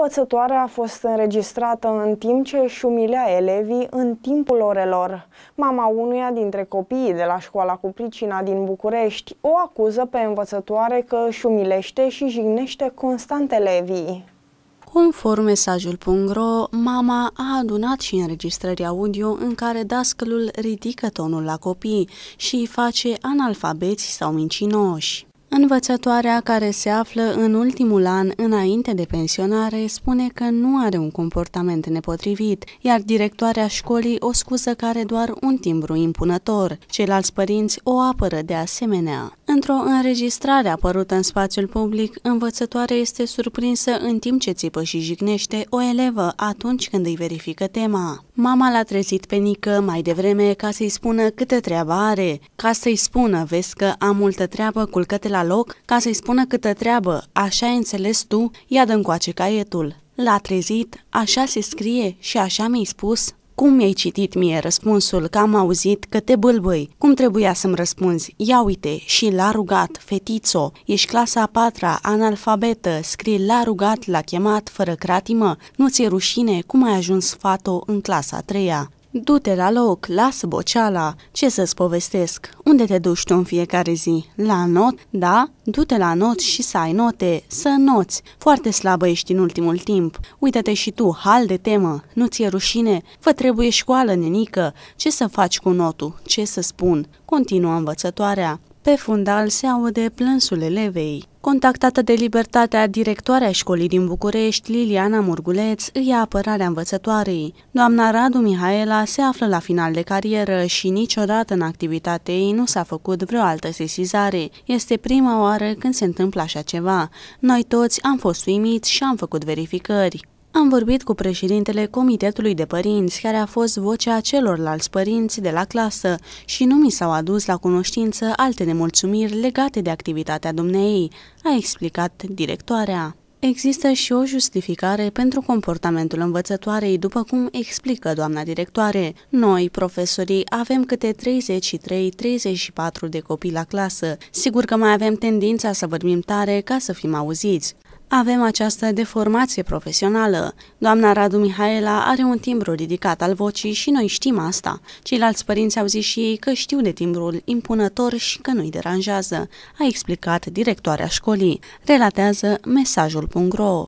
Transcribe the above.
învățătoare a fost înregistrată în timp ce își umilea elevii în timpul orelor. Mama unuia dintre copiii de la școala cu pricina din București o acuză pe învățătoare că își umilește și jignește constant elevii. Conform mesajul.ro, mama a adunat și înregistrări audio în care dascălul ridică tonul la copii și îi face analfabeți sau mincinoși. Învățătoarea care se află în ultimul an înainte de pensionare spune că nu are un comportament nepotrivit, iar directoarea școlii o scuză care doar un timbru impunător. Ceilalți părinți o apără de asemenea. Într-o înregistrare apărută în spațiul public, învățătoarea este surprinsă în timp ce țipă și jignește o elevă atunci când îi verifică tema. Mama l-a trezit pe Nică mai devreme ca să-i spună câtă treabă are. Ca să-i spună, vezi că am multă treabă, culcă la la loc ca să-i spună câtă treabă, așa ai înțeles tu, ia dă încoace caietul. L-a trezit, așa se scrie și așa mi-ai spus? Cum mi-ai citit mie răspunsul că am auzit că te bâlbâi? Cum trebuia să-mi răspunzi? Ia uite, și l-a rugat, fetițo, ești clasa a patra, analfabetă, scrie l-a rugat, l-a chemat, fără cratimă, nu ți-e rușine cum ai ajuns fato în clasa a treia. Du-te la loc, lasă boceala, ce să-ți povestesc, unde te duci tu în fiecare zi? La not? Da? Du-te la not și să ai note, să noți, foarte slabă ești în ultimul timp. Uită-te și tu, hal de temă, nu ți-e rușine, vă trebuie școală, nenică, ce să faci cu notul, ce să spun? Continuă învățătoarea. Pe fundal se aude plânsul elevei. Contactată de Libertatea, directoarea școlii din București, Liliana Murguleț, îi ia apărarea învățătoarei. Doamna Radu Mihaela se află la final de carieră și niciodată în activitatea ei nu s-a făcut vreo altă sesizare. Este prima oară când se întâmplă așa ceva. Noi toți am fost uimiți și am făcut verificări. Am vorbit cu președintele Comitetului de Părinți, care a fost vocea celorlalți părinți de la clasă și nu mi s-au adus la cunoștință alte nemulțumiri legate de activitatea dumneei, a explicat directoarea. Există și o justificare pentru comportamentul învățătoarei, după cum explică doamna directoare. Noi, profesorii, avem câte 33-34 de copii la clasă. Sigur că mai avem tendința să vorbim tare ca să fim auziți. Avem această deformație profesională. Doamna Radu Mihaela are un timbru ridicat al vocii și noi știm asta. Ceilalți părinți au zis și ei că știu de timbrul impunător și că nu-i deranjează, a explicat directoarea școlii. Relatează mesajul.ro